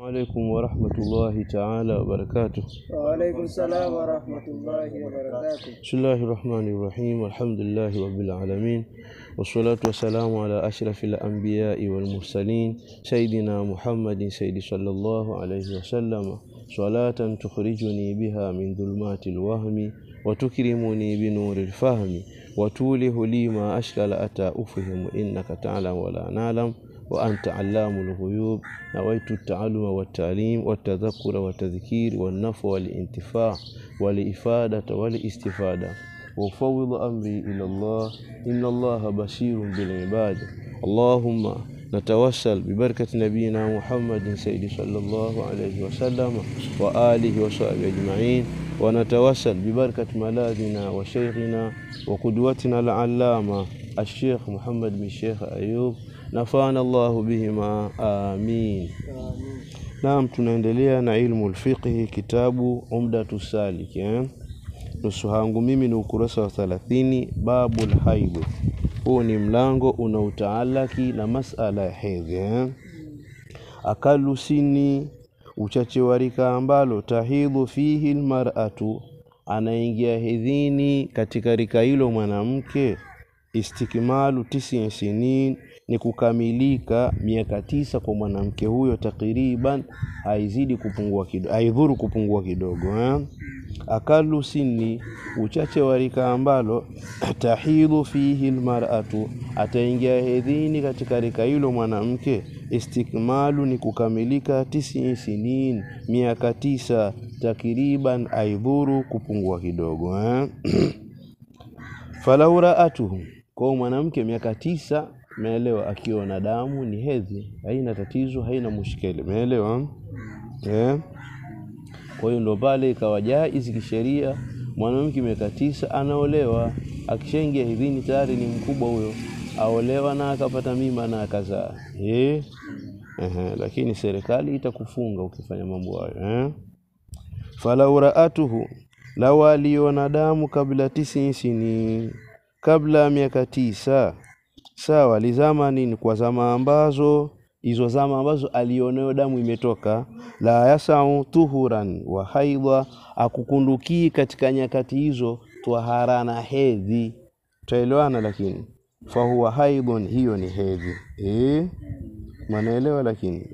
عليكم ورحمة الله تعالى وبركاته وعليكم السلام ورحمة الله وبركاته بسم الله الرحمن الرحيم والحمد لله رب العالمين والصلاة والسلام على أشرف الأنبياء والمرسلين سيدنا محمد سيد صلى الله عليه وسلم صلاة تخرجني بها من ظلمات الوهم وتكرمني بنور الفهم وتوله لي ما أشكل أتى أفهم إنك تعلم ولا نعلم وأنت علام الغيوب نويت التعلم والتعليم والتذكر والتذكير والنفع والانتفاع والإفادة والاستفادة وأفوض أمري إلى الله إن الله بشير بالعباد اللهم نتوسل ببركة نبينا محمد سيد صلى الله عليه وسلم وآله وصحبه أجمعين ونتوسل ببركة ملاذنا وشيخنا وقدوتنا العلامة الشيخ محمد بن الشيخ أيوب nafana llahu bihima amin. nam tunaendelea na ilmu lfiqhi, kitabu Umdatu Salik eh? nusu hangu mimi ni ukurasa wa 3 babu lhaidh. Huu ni mlango unautaalaki na masala ya hedhi eh? akalu sini, uchache wa rika ambalo tahidhu fihi lmaratu, anaingia hedhini katika rika hilo mwanamke, istikmalu tisi sinin ni kukamilika miaka tisa kwa mwanamke huyo, takriban haizidi kupungua kidogo, haidhuru kupungua kidogo eh? Akalu sini uchache wa rika ambalo tahidhu fihi almar'atu, ataingia hedhini katika rika hilo mwanamke. Istikmalu ni kukamilika tisi sinin, miaka tisa takriban, aidhuru kupungua kidogo eh? falau raatuhu, kwa mwanamke miaka tisa Umeelewa? Akiwa na damu ni hedhi, haina tatizo, haina mushkeli. Umeelewa? Eh, kwa hiyo ndo pale ikawa jaizi kisheria, mwanamke miaka tisa anaolewa. Akishaingia hidhini tayari ni mkubwa huyo, aolewa na akapata mimba na akazaa eh. Ehe, lakini serikali itakufunga ukifanya mambo hayo eh. falau raatuhu lau aliona damu kabla tisi sini, kabla ya miaka tisa sawa lizama nini kwa zama ambazo hizo zama ambazo alionayo damu imetoka, la yasau tuhuran wa haidha, akukundukii katika nyakati hizo twahara na hedhi. Tutaelewana, lakini fahuwa haidhun, hiyo ni hedhi e? Eh? Mwanaelewa lakini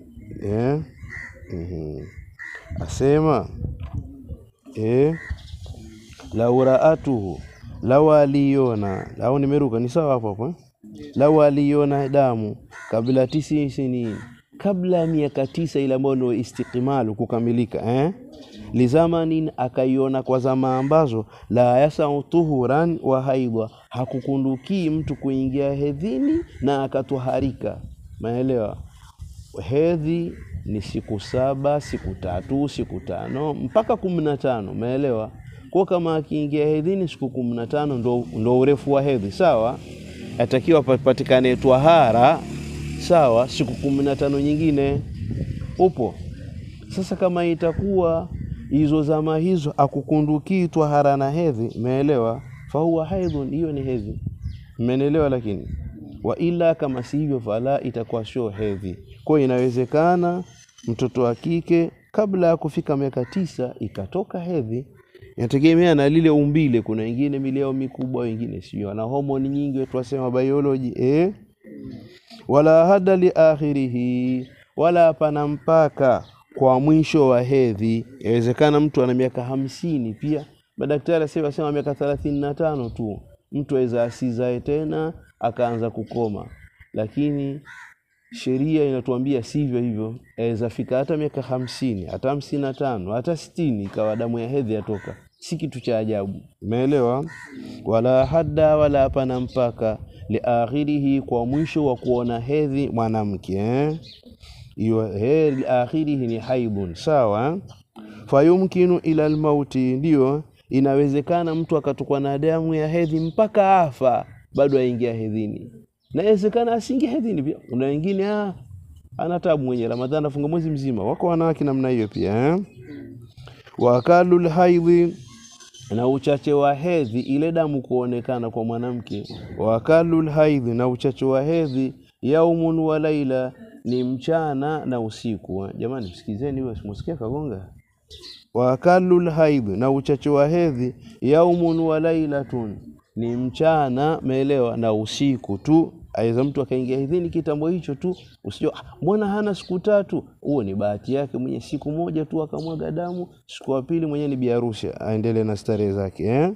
e? mm-hmm. Asema e? lau raatuhu, lau aliona, au nimeruka ni sawa hapo hapo lau aliona damu kabla tisi sinini kabla ya miaka tisa ile ambayo ndio istiqmalu kukamilika eh? lizamanin akaiona kwa zama ambazo la yasau tuhuran wa haidha hakukundukii mtu kuingia hedhini na akatuharika maelewa hedhi ni siku saba siku tatu siku tano mpaka kumi na tano maelewa kwa kama akiingia hedhini siku kumi na tano ndo, ndo urefu wa hedhi sawa atakiwa patikane twahara sawa siku kumi na tano nyingine. Upo sasa, kama itakuwa hizo zama hizo akukundukii twahara na hedhi, umeelewa? Fahuwa haidhun, hiyo ni hedhi, mmenielewa? Lakini wa ila, kama si hivyo, fala itakuwa sio hedhi. Kwa hiyo inawezekana mtoto wa kike kabla ya kufika miaka tisa ikatoka hedhi Inategemea na lile umbile. Kuna wengine milio mikubwa, wengine sio, wana homoni nyingi, wetu wasema biology eh? wala hada li akhirihi, wala pana mpaka kwa mwisho wa hedhi. Inawezekana mtu ana miaka hamsini pia madaktari asema sema miaka thelathini na tano tu mtu aweza asizae tena akaanza kukoma, lakini sheria inatuambia sivyo hivyo. Aweza fika hata miaka hamsini hata hamsini na tano hata sitini ikawa damu ya hedhi yatoka si kitu cha ajabu. Umeelewa? wala hadda wala pana mpaka liakhirihi, kwa mwisho wa kuona hedhi mwanamke eh? Iyo hedhi akhirihi ni haibun, sawa. Fayumkinu ila almauti, ndio inawezekana mtu akatokwa na damu ya hedhi mpaka afa, bado aingia hedhini. Nawezekana asiingie hedhini pia. Kuna wengine ah, ana tabu mwenye Ramadhani, afunga mwezi mzima. Wako wanawake namna hiyo pia eh? wakalul haidhi na uchache wa hedhi, ile damu kuonekana kwa mwanamke. kalul haidhi, na uchache wa hedhi yaumun wa laila, ni mchana na usiku. Jamani, msikizeni wewe simusikia kagonga. kalul haidhi, na uchache wa hedhi yaumun wa lailatun, ni mchana, meelewa, na usiku tu Aidha, mtu akaingia idhini kitambo hicho tu, usijua ah, mbona hana siku tatu. Huo ni bahati yake mwenye, siku moja tu akamwaga damu, siku ya pili mwenyewe ni biarusha aendelee na starehe zake eh?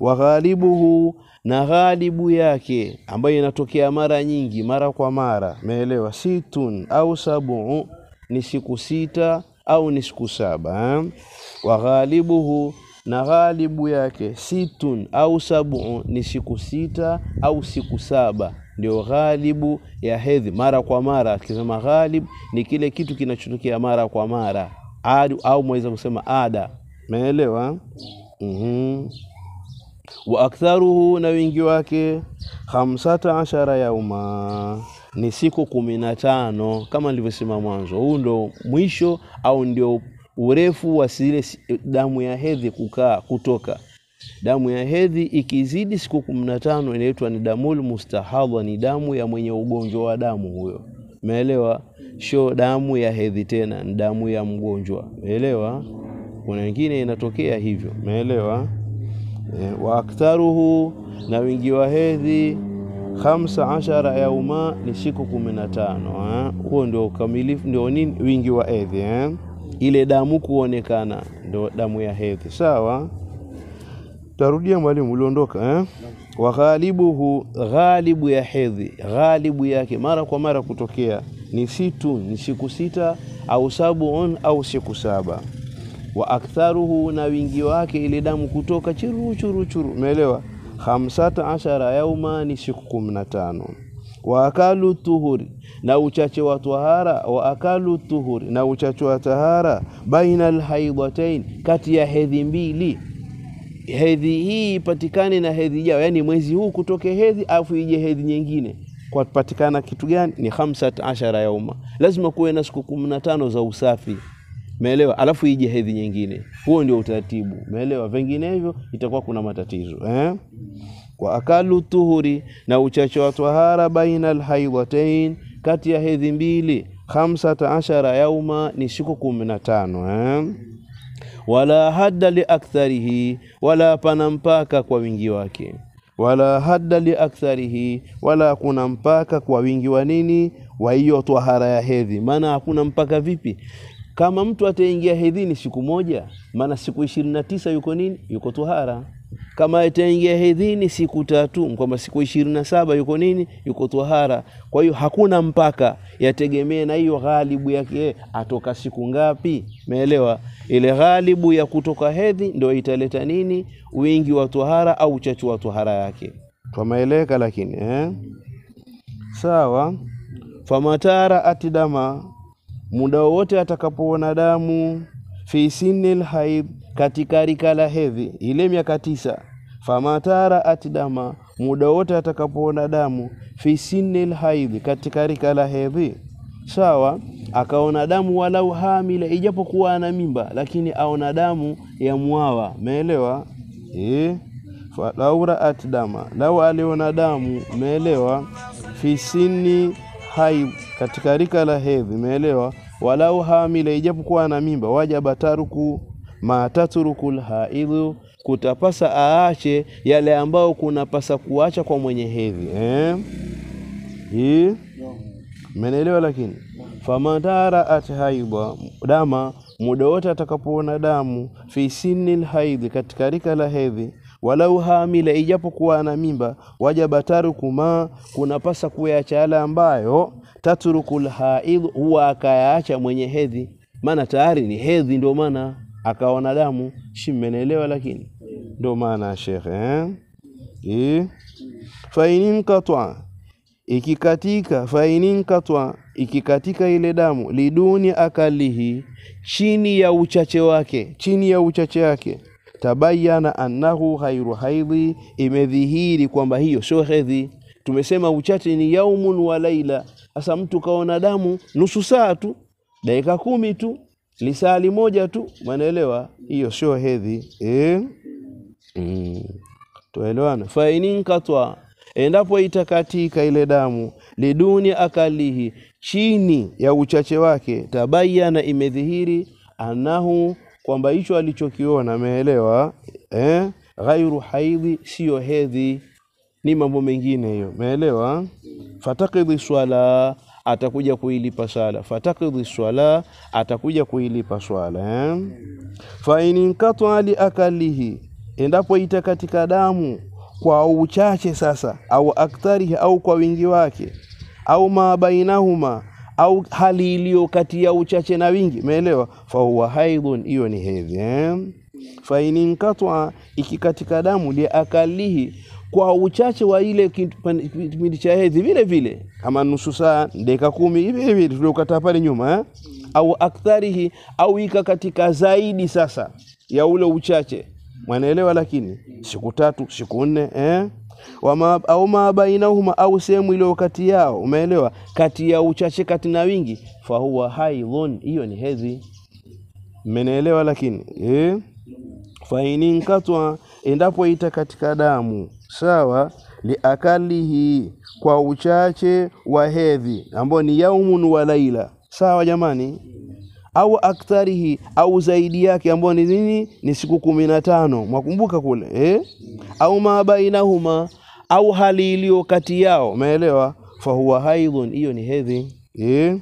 wa ghalibuhu, na ghalibu yake ambayo inatokea mara nyingi, mara kwa mara, meelewa Situn au sabu, ni siku sita au ni siku saba eh? wa ghalibuhu na ghalibu yake situn au sabu ni siku sita au siku saba ndio ghalibu ya hedhi mara kwa mara. akisema ghalib ni kile kitu kinachotokea mara kwa mara adu, au mweza kusema ada. Umeelewa? mm-hmm. wa aktharuhu, na wingi wake hamsata ashara yauma ni siku kumi na tano kama nilivyosema mwanzo. Huu ndio mwisho au ndio urefu wa zile damu ya hedhi kukaa kutoka Damu ya hedhi ikizidi siku kumi na tano inaitwa ni damul mustahadha, ni damu ya mwenye ugonjwa wa damu huyo, umeelewa? Sio damu ya hedhi tena, ni damu ya mgonjwa, umeelewa? Kuna wengine inatokea hivyo, umeelewa? E, wa aktaruhu, na wingi wa hedhi khamsa ashara yauma ni siku kumi na tano. Huo ndio ukamilifu, ndio nini wingi wa hedhi Ile damu kuonekana ndio damu ya hedhi, sawa. Tarudia mwalimu, uliondoka eh? wa ghalibu ya hedhi, ghalibu yake mara kwa mara kutokea ni situ, ni siku sita au sabuun au siku saba. Wa aktharuhu, na wingi wake ile damu kutoka churu churu churu, umeelewa? hamsata ashara yauma, ni siku kumi na tano. Wa akalu tuhuri, na uchache wa tahara. Wa akalu tuhuri, na uchache wa tahara, baina alhaidatain, kati ya hedhi mbili hedhi hii ipatikane na hedhi jao yani mwezi huu kutoke hedhi afu ije hedhi nyingine, kwa kitu gani? Ni hamsat ashara yauma, lazima kuwe na siku kumi na tano za usafi, meelewa Alafu ije hedhi nyingine. Huo ndio utaratibu, meelewa Vinginevyo itakuwa kuna matatizo eh? kwa akalu tuhuri, na uchache wa twahara baina alhaidhatain, kati ya hedhi mbili, hamsata ashara yauma, ni siku kumi na tano eh? wala hadda liaktharihi, wala pana mpaka kwa wingi wake. Wala hadda liaktharihi, wala kuna mpaka kwa wingi wa nini? Wa hiyo twahara ya hedhi. Maana hakuna mpaka vipi? Kama mtu ataingia hedhini siku moja, maana siku ishirini na tisa yuko nini? Yuko tuhara. Kama ataingia hedhini siku tatu, kwamba siku ishirini na saba yuko nini? Yuko tuhara. Kwa hiyo hakuna mpaka, yategemee na hiyo ghalibu yake, atoka siku ngapi? Umeelewa? ile ghalibu ya kutoka hedhi ndio italeta nini, wingi wa twahara au uchachu wa twahara yake. Twameeleka lakini eh? Sawa. famatara atidama, muda wowote atakapoona damu, fi sinil haid, katika rika la hedhi, ile miaka tisa. famatara atidama, muda wote atakapoona damu, fi sinil haid, katika rika la hedhi. Sawa akaona damu walau hamila, ijapokuwa ana mimba, lakini aona damu ya mwawa. Umeelewa eh? Falau raat dama, lau aliona damu. Umeelewa? fisini hai katika rika la hedhi. Umeelewa? walau hamila, ijapokuwa ana mimba. Wajaba taruku ma lhaidhu, kutapasa aache yale ambao kunapasa kuacha kwa mwenye hedhi eh? Hii eh? menelewa lakini famadara at haida dama, muda wote atakapoona damu, fi sinil haidhi, katika rika la hedhi, walau hamila, ijapokuwa ana mimba, wajaba taruku ma, kunapasa kuyaacha yale ambayo tatrukul haidhu, huwa akayaacha mwenye hedhi, maana tayari ni hedhi, ndio maana akaona damu. Si Lakini ndio maana shekhe eh? Fa inqata ikikatika faininkatwa ikikatika ile damu liduni akalihi chini ya uchache wake chini ya uchache wake tabayana annahu ghairu haidhi imedhihiri kwamba hiyo sio hedhi tumesema uchache ni yaumun wa laila sasa mtu kaona damu nusu saa tu dakika kumi tu lisali moja tu manaelewa hiyo sio hedhi eh? mm. tuelewana fainikatwa endapo itakatika ile damu liduni akalihi, chini ya uchache wake, tabayana, imedhihiri anahu, kwamba hicho alichokiona ameelewa, eh? ghairu haidhi, siyo hedhi, ni mambo mengine hiyo, meelewa fatakidhi swala atakuja kuilipa swala, fatakidhi swala atakuja kuilipa swala eh? fa in li akalihi, endapo itakatika damu kwa uchache sasa, au aktharihi, au kwa wingi wake, au ma bainahuma, au hali iliyo kati ya uchache na wingi. Umeelewa? fahuwa haidhun, hiyo ni hedhi eh? iki ikikatika damu akalihi kwa uchache wa ile kipindi cha hedhi vile vile, kama nusu saa, dakika kumi hivi hivi tuliokataa pale nyuma eh? au aktharihi, au ika katika zaidi sasa ya ule uchache mwanaelewa, lakini siku tatu siku nne eh? Wama, au ma huma au sehemu iliyo kati yao, umeelewa, kati ya uchache kati na wingi, fahuwa haidhun, hiyo ni hedhi. Mmenielewa lakini eh? Faininkatwa, endapo katika damu sawa, liakalihi, kwa uchache wa hedhi ambao ni yaumun wa laila, sawa jamani au aktharihi au zaidi yake, ambayo ni nini? Ni siku kumi na tano, mwakumbuka kule eh? au ma bainahuma, au hali iliyo kati yao, umeelewa? Fahuwa haidhun, hiyo ni hedhi eh?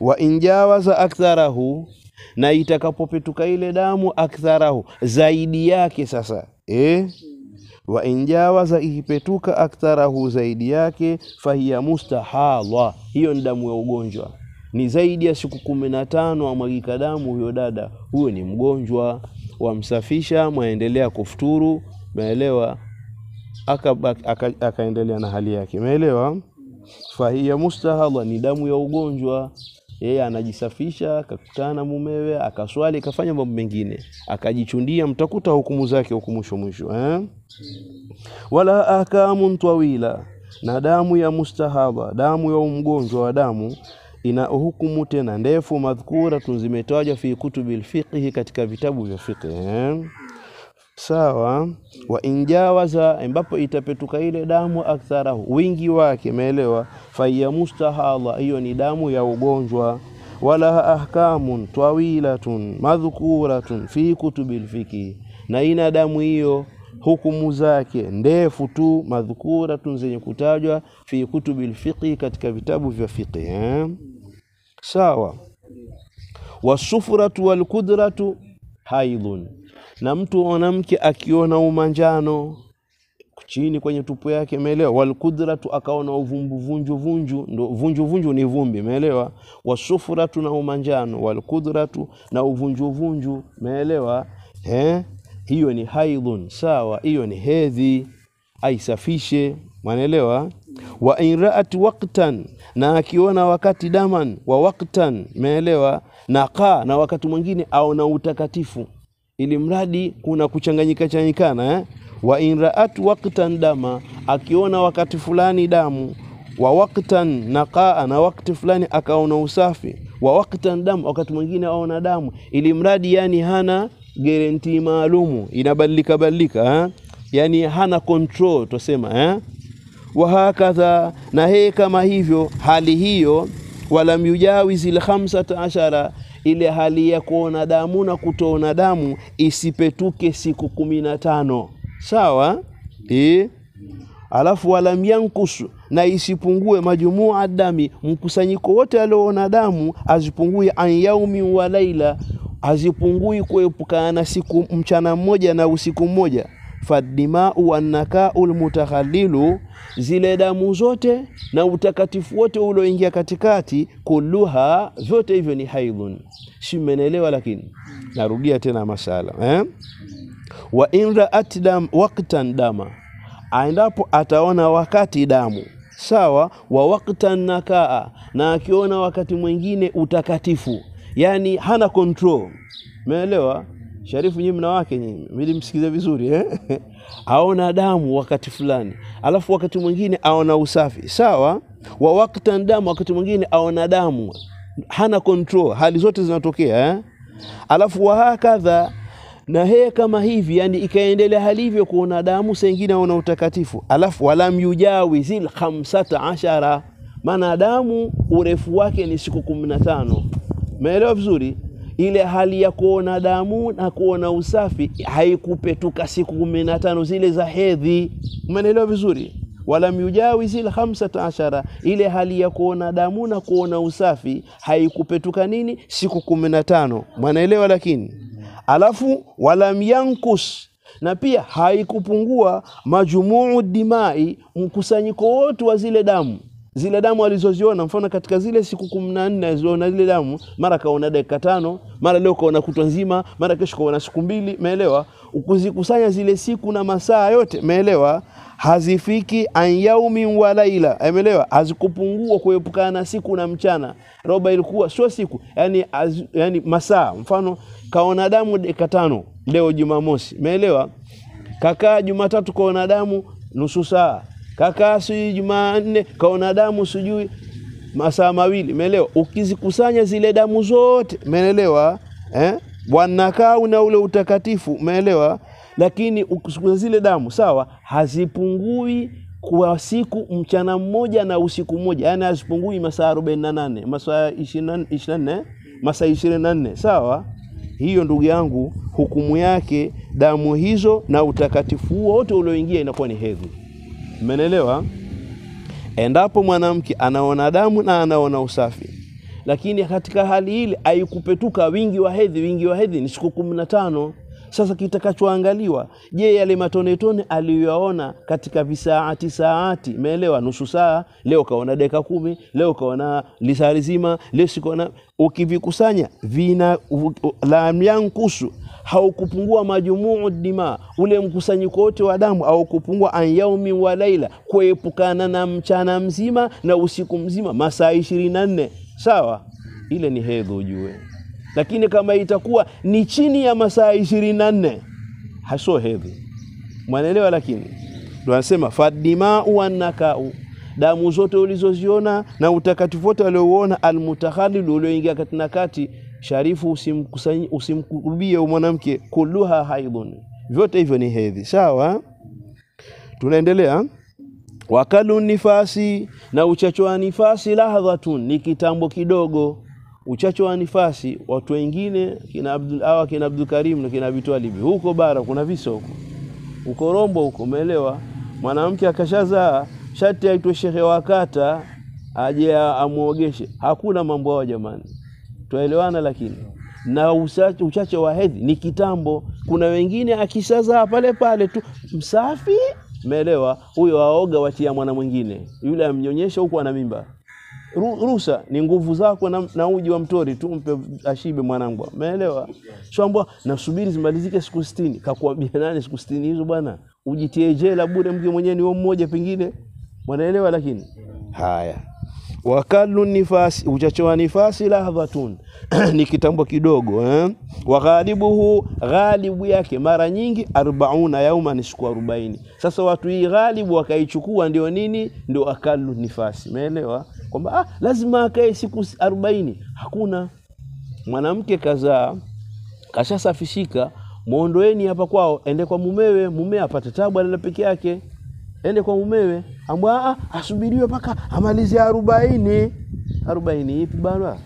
wa injawaza aktharahu, na itakapopetuka ile damu aktharahu, zaidi yake sasa eh? wa injawaza, ikipetuka aktharahu, zaidi yake, fahiya mustahadha, hiyo ni damu ya ugonjwa ni zaidi ya siku kumi na tano amwagika damu huyo dada, huyo ni mgonjwa, wamsafisha, mwaendelea kufuturu, maelewa, akaendelea aka, aka na hali yake, meelewa Fahiya mustahadha, ni damu ya ugonjwa yeye anajisafisha, akakutana mumewe, akaswali, akafanya mambo mengine, akajichundia, mtakuta hukumu zake huku mwisho mwisho eh? wala akamu twawila, na damu ya mustahaba, damu ya mgonjwa wa damu ina hukumu tena ndefu madhkuratun, tunzimetajwa fi kutubil fiqhi, katika vitabu vya fiqhi. Eh? Sawa. wa injawaza, ambapo itapetuka ile damu aktharahu, wingi wake. Umeelewa? faiya mustahala hiyo ni damu ya ugonjwa. walaha ahkamun tawilatun madhkuratun fi kutubil fiqhi, na ina damu hiyo hukumu zake ndefu tu, tu zenye kutajwa fi kutubi lfiqhi, katika vitabu vya fiqhi eh? Sawa. Wasufuratu walkudratu haidhun, na mtu mwanamke akiona umanjano chini kwenye tupu yake, meelewa Walkudratu, akaona uvumbu vunju vunju, ndo vunju vunju ni vumbi, meelewa Wasufuratu, na umanjano, walkudratu, na uvunju vunju, eh? hiyo ni haidhun sawa, hiyo ni hedhi, aisafishe. Mwanaelewa? wa raat waqtan, na akiona wakati daman wa waqtan, meelewa, na na wakati mwingine aona utakatifu, ili mradi kuna kuchanganyika changanyikana eh? wa raat waqtan dama, akiona wakati fulani damu wa waqtan naqaa, na wakati fulani akaona usafi wa waqtan damu, wakati mwingine aona damu, ili mradi yani hana garanti maalumu inabadilika badilika eh? yani hana control tusema eh? wahakadha na hee kama hivyo hali hiyo walam yujawizi lkhamsata ashara ile hali ya kuona damu na kutoona damu isipetuke siku kumi na tano sawa e? alafu walam yankusu na isipungue majumua dami mkusanyiko wote alioona damu azipungue an yaumin wa laila hazipungui kuepukana siku mchana mmoja na usiku mmoja. Fadimau wanakau lmutahalilu zile damu zote na utakatifu wote ulioingia katikati, kuluha vyote hivyo ni haidhun. Si mmenelewa? Lakini narudia tena masala eh? wa in raat dam waktan dama, aendapo ataona wakati damu sawa, wa waktan nakaa, na akiona wakati mwingine utakatifu yani hana control. Umeelewa? Sharifu nyinyi mna wake nyinyi, nilimsikiza vizuri eh? aona damu wakati fulani, alafu wakati mwingine aona usafi sawa, wa wakati damu, wakati mwingine aona damu, hana control. Hali zote zinatokea eh? Alafu wahakadha na hee kama hivi, yani ikaendelea hali hivyo, kuona damu, saa aona utakatifu. Alafu walam yujawi zil khamsata ashara, maana damu urefu wake ni siku kumi na tano. Umeelewa vizuri? Ile hali ya kuona damu na kuona usafi haikupetuka siku kumi na tano zile za hedhi. Umeelewa vizuri? walam yujawizi lhamsata ashara, ile hali ya kuona damu na kuona usafi haikupetuka nini siku kumi na tano. Mwanaelewa? Lakini alafu walam yankus na pia haikupungua majumuu dimai, mkusanyiko wote wa zile damu zile damu alizoziona, mfano katika zile siku kumi na nne alizoona zile damu, mara kaona dakika tano, mara leo kaona kutwa nzima, mara kesho kaona siku mbili, meelewa? Ukuzikusanya zile siku na masaa yote, meelewa? hazifiki an yaumin wa laila, ameelewa? Hazikupungua kuepukana na siku na mchana. Roba ilikuwa sio siku, yani, az, yani masaa. Mfano kaona damu dakika tano leo Jumamosi, meelewa? Kakaa Jumatatu kaona damu nusu saa kakaa sijui Jumanne kaona damu sijui masaa mawili, umeelewa? Ukizikusanya zile damu zote, umeelewa eh? wanakaa una ule utakatifu, umeelewa? Lakini ukisukuza zile damu sawa, hazipungui kwa siku mchana mmoja na usiku mmoja, yani hazipungui masaa 48 masaa 24 masaa 24 sawa. Hiyo ndugu yangu, hukumu yake damu hizo na utakatifu wote ulioingia inakuwa ni hedhi. Mmenelewa? Endapo mwanamke anaona damu na anaona usafi, lakini katika hali ile aikupetuka wingi wa hedhi, wingi wa hedhi ni siku kumi na tano. Sasa kitakachoangaliwa, je, yale matonetone aliyoyaona katika visaati saati, meelewa, Nusu saa leo kaona dakika kumi, leo kaona lisari zima, leo sikuona, Ukivikusanya vina lam yankusu, haukupungua majumuu dima, ule mkusanyiko wote wa damu, au kupungua an yaumi wa laila, kuepukana na mchana mzima na usiku mzima, masaa ishirini na nne. Sawa, ile ni hedhi ujue lakini kama itakuwa ni chini ya masaa ishirini na nne haso hedhi, mwanaelewa. Lakini ndo anasema fadimau wanakau damu zote ulizoziona na utakatifu wote aliouona, almutakhalilu ulioingia kati na kati, sharifu usimkurubie mwanamke, kulluha haidhun, vyote hivyo ni hedhi. Sawa, tunaendelea wakalu nifasi, na uchacho wa nifasi lahdhatun, ni kitambo kidogo uchache wa nifasi, watu wengine kina Abdul Awa kina Abdul Karim na kina Abi huko bara kuna visa huko huko Rombo huko, umeelewa? Mwanamke akashazaa shati aitwe shehe wa kata aje amuogeshe, hakuna mambo hayo jamani, tuelewana. Lakini na usache, uchache wa hedhi ni kitambo. Kuna wengine akishazaa pale pale tu msafi, umeelewa, huyo aoga watia mwana mwingine, yule amnyonyesha huko ana mimba ruhusa ni nguvu zako na, na uji wa mtori tu mpe ashibe mwanangu, umeelewa? Shambwa nasubiri zimalizike siku 60. Kakuambia nani siku 60 hizo bwana? Ujitie jela bure, mke mwenyewe ni mmoja pengine, mwanaelewa. Lakini haya wakalu nifasi, uchacho wa nifasi lahdhatun ni kitambo kidogo eh? wa ghalibu yake mara nyingi arbauna yauma ni siku 40. Sasa watu hii ghalibu wakaichukua ndio nini? Ndio akalu nifasi, umeelewa? kwamba ah, lazima akae siku arobaini. Hakuna. Mwanamke kazaa, kashasafishika, mwondoeni hapa kwao, ende kwa mumewe. Mume apate tabu, alala peke yake, ende kwa mumewe, ambwa ah, ah, asubiriwe mpaka amalize arobaini. Arobaini ipi bana?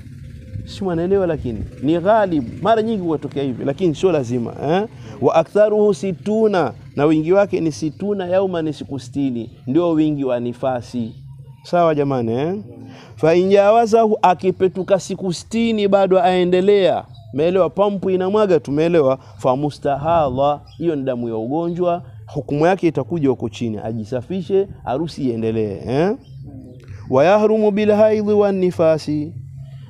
Si mwanaelewa, lakini ni ghalibu, mara nyingi huwatokea hivi, lakini sio lazima eh? wa aktharuhu situna, na wingi wake ni situna yauma, ni siku sitini, ndio wingi wa nifasi. Sawa jamani eh? fa injawazahu, akipetuka siku sitini bado aendelea. meelewa Pampu inamwaga, tumeelewa. Fa hiyo ni damu ya ugonjwa, hukumu yake itakuja huko chini, ajisafishe, harusi iendelee eh? wayahrumu bilhaidhi wanifasi,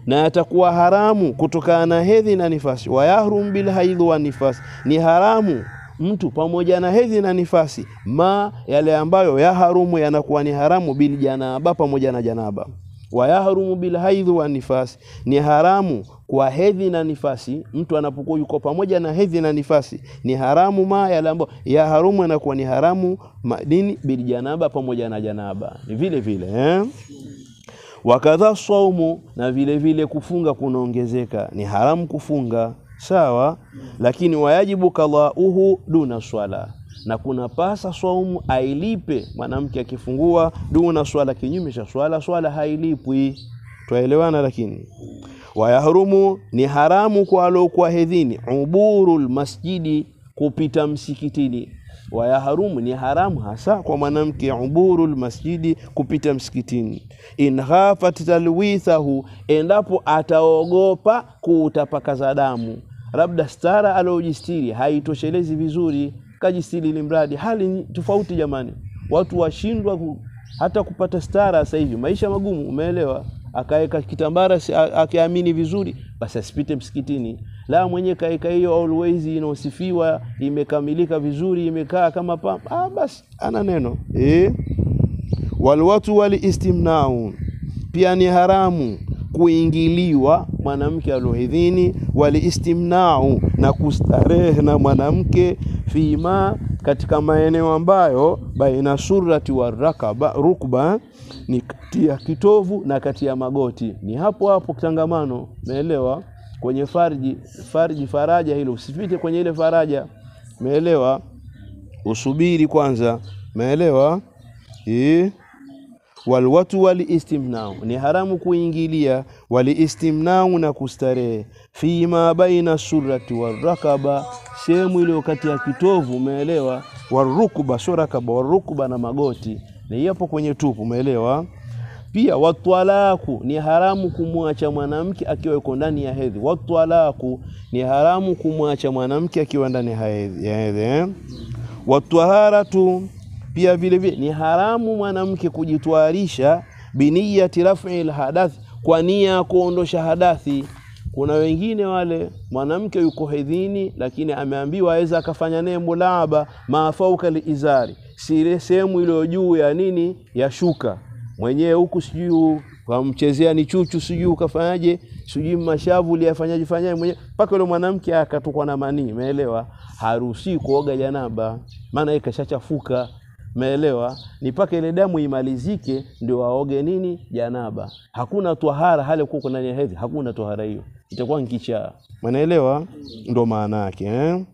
na atakuwa haramu kutokana na hedhi na nifasi. Wayahrumu bilhaidhi wanifasi, ni haramu mtu pamoja na hedhi na nifasi, ma yale ambayo ya harumu yanakuwa ni haramu, bil janaba, pamoja na janaba wa yahrumu bil haidhi wa nifasi, ni haramu kwa hedhi na nifasi. Mtu anapokuwa yuko pamoja na hedhi na nifasi ni haramu, ma yale ambayo ya harumu anakuwa ni haramu madini, bil janaba, pamoja na janaba ni vile vile eh? Wakadha saumu, na vile vile kufunga kunaongezeka, ni haramu kufunga sawa, lakini wayajibu kadhauhu duna swala, na kuna pasa swaumu ailipe mwanamke akifungua, duna swala, kinyume cha swala, swala hailipwi. Twaelewana? Lakini wayahrumu ni haramu kwa aliokuwa hedhini, uburul masjidi, kupita msikitini. wayahrumu ni haramu hasa kwa mwanamke, uburul masjidi, kupita msikitini. In ghafat talwithahu, endapo ataogopa kuutapakaza damu labda stara aliojistiri haitoshelezi vizuri, kajistiri ili mradi. Hali tofauti jamani, watu washindwa ku, hata kupata stara sasa hivi, maisha magumu, umeelewa? Akaweka kitambara akiamini vizuri, basi asipite msikitini. La, mwenye kaeka hiyo always inaosifiwa imekamilika vizuri, imekaa kama pa ah, basi ana neno e. Eh? Walwatu waliistimnau, pia ni haramu kuingiliwa mwanamke alohidhini, waliistimnau na kustarehe na mwanamke fima, katika maeneo ambayo baina surati wa rakaba rukba, ni kati ya kitovu na kati ya magoti, ni hapo hapo kitangamano. meelewa Kwenye farji farji, faraja hilo, usipite kwenye ile faraja. meelewa Usubiri kwanza. e? walwatu walistimnau, ni haramu kuingilia walistimnau, na kustarehe fima baina surati warakaba, sehemu iliyo kati ya kitovu, umeelewa? Warukba sio rakaba, warukba na magoti ni hapo kwenye tupu, umeelewa? Pia watwalaku, ni haramu kumwacha mwanamke akiwa yuko ndani ya hedhi. Watwalaku, ni haramu kumwacha mwanamke akiwa ndani ya hedhi. Eh? Watwaharatu pia vile vile ni haramu mwanamke kujitwarisha biniyati rafi lhadathi, kwa nia ya kuondosha hadathi. Kuna wengine wale mwanamke yuko hedhini, lakini ameambiwa aweza akafanya naye mulaba maafauka liizari, sile sehemu iliyo juu ya nini ya shuka mwenyewe huku, sijui kamchezea ni chuchu, sijui ukafanyaje, sijui mashavu uliyafanyaje fanyaje mwenyewe, mpaka yule mwanamke akatokwa na manii. Umeelewa? haruhusi kuoga janaba, maana yeye kashachafuka. Umeelewa? Ni mpaka ile damu imalizike ndio aoge nini, janaba. Hakuna twahara hali kuko ndani ya hedhi, hakuna twahara hiyo, itakuwa nkichaa. Umeelewa? Ndio maana yake eh?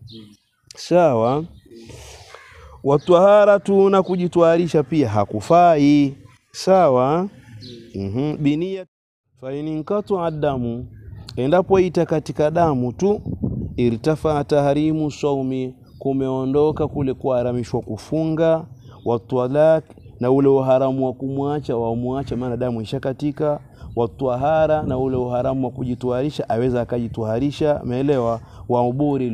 Sawa. tu na kujitwarisha pia hakufai. Sawa. mm-hmm. Binia faininkatu damu, endapo itakatika damu tu, irtafa taharimu saumi, kumeondoka kule kuharamishwa kufunga watwalak na ule uharamu wa kumwacha wamwacha, maana damu ishakatika. watwahara na ule uharamu wa kujituharisha, aweza akajituharisha, umeelewa? Wa uburi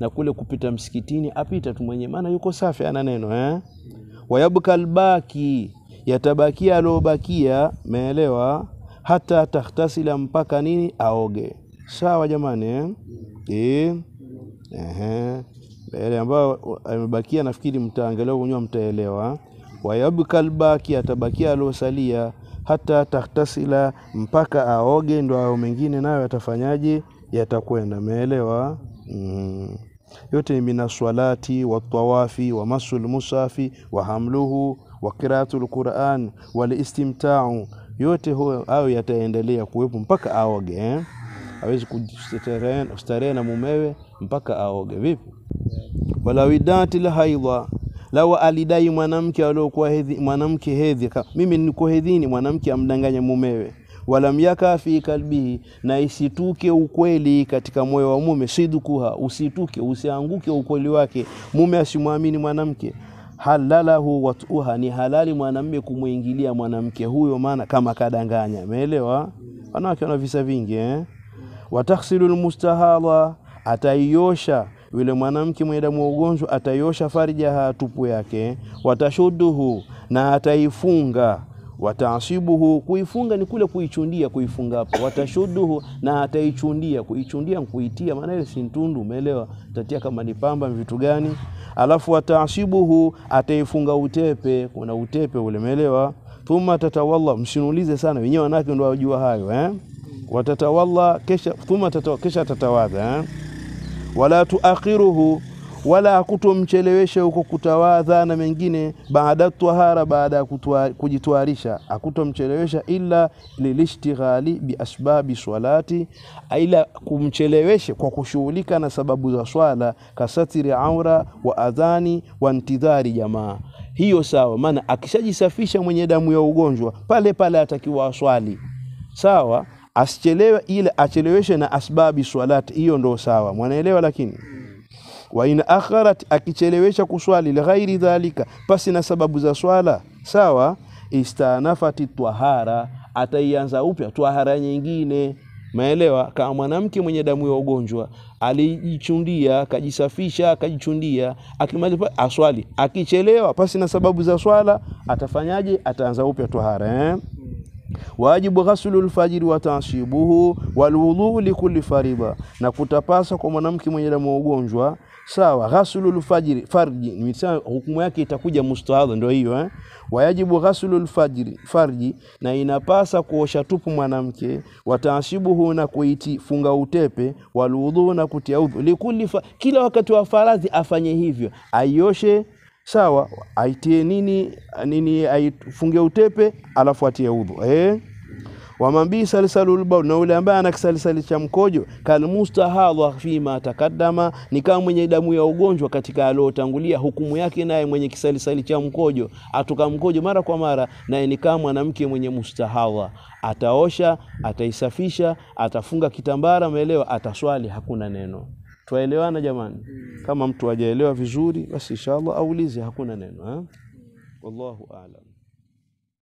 na kule kupita msikitini apita tu mwenye maana yuko safi, ana neno eh? Wayabka albaki, yatabakia aliobakia, umeelewa? Hata tahtasila, mpaka nini? Aoge. Sawa jamani eh? E? Eh, Ehe yale ambayo uh, amebakia, nafikiri mtaangalia wenyewe mtaelewa. Wayabkal baki, atabakia aliosalia, hata tahtasila, mpaka aoge, ndo ao mengine nayo yatafanyaje? Yatakwenda. Umeelewa? mm. Yote ni mina swalati watawafi wa masul musafi wa hamluhu wa lquran walistimtau, yote ayo yataendelea kuwepo mpaka aoge eh? Awezi kustarehe na mumewe mpaka aoge. Vipi? walawidati lhaidha lau alidai mwanamke aliokuwa hedhi mwanamke hedhi mimi niko hedhini mwanamke amdanganya mumewe walam yaka fi kalbihi na isituke ukweli katika moyo wa mume sidukuha usituke usianguke ukweli wake mume asimwamini mwanamke halalahu watuha ni halali mwanamme kumwingilia mwanamke huyo maana kama kadanganya umeelewa wanawake wana visa vingi eh? watahsilu lmustahadha ataiosha yule mwanamke mwenye damu ya ugonjwa ataiosha farjaha tupu yake, watashuduhu na ataifunga wataasibuhu kuifunga ni kule kuichundia, kuifunga hapo. Watashuduhu na ataichundia, kuichundia kuitia maana ile si ntundu, umeelewa? Tatia kama ni pamba vitu gani, alafu wataasibuhu, ataifunga utepe, kuna utepe ule, umeelewa? Thumma tatawalla, msinulize sana wenyewe, wanawake ndio wajua hayo eh? Watatawalla, kesha thumma tatawa, kesha tatawadha eh? wala tuakhiruhu, wala akutomcheleweshe huko kutawadha na mengine, baada tahara baada ya kujitwarisha, akutomchelewesha ila lilishtighali biasbabi swalati, ila kumcheleweshe kwa kushughulika na sababu za swala, kasatiri aura wa adhani wa intidhari jamaa. Hiyo sawa, maana akishajisafisha mwenye damu ya ugonjwa pale pale atakiwa aswali, sawa asichelewe ile acheleweshe na asbabi swalati, hiyo ndo sawa, mwanaelewa. Lakini wa in akharat, akichelewesha kuswali lighairi dhalika, pasi na sababu za swala, sawa istanafati twahara, ataianza upya twahara nyingine Maelewa, kama mwanamke mwenye damu ya ugonjwa alijichundia, akajisafisha, akajichundia, akimaliza aswali. Akichelewa pasi na sababu za swala, atafanyaje? Ataanza upya tohara eh? wajibu ghaslu lfajiri wa tanshibuhu walwudhuu likulli faridha, na kutapasa kwa mwanamke mwenye damu ugonjwa. Sawa, ghaslu lfajiri farji, hukumu yake itakuja mustahadha, ndio hiyo eh? Wayajibu ghaslu lfajiri farji, na inapasa kuosha tupu mwanamke, watanshibuhu, na kuiti funga utepe, walwudhuu, na kutia udhu, likulli, kila wakati wa faradhi afanye hivyo, aioshe sawa, aitie nini nini, aifunge utepe alafu atie udhu eh wamambii salsalu lbau, na yule ambaye ana kisalsali cha mkojo kalmustahadha fima takadama, ni kama mwenye damu ya ugonjwa katika aliotangulia. Hukumu yake naye mwenye kisalsali cha mkojo atoka mkojo mara kwa mara, naye ni kama mwanamke mwenye mustahadha, ataosha, ataisafisha, atafunga kitambara, umeelewa? Ataswali, hakuna neno. Twaelewana jamani? Mm. Kama mtu hajaelewa vizuri, basi inshallah aulize, hakuna neno. Eh? Wallahu a'lam.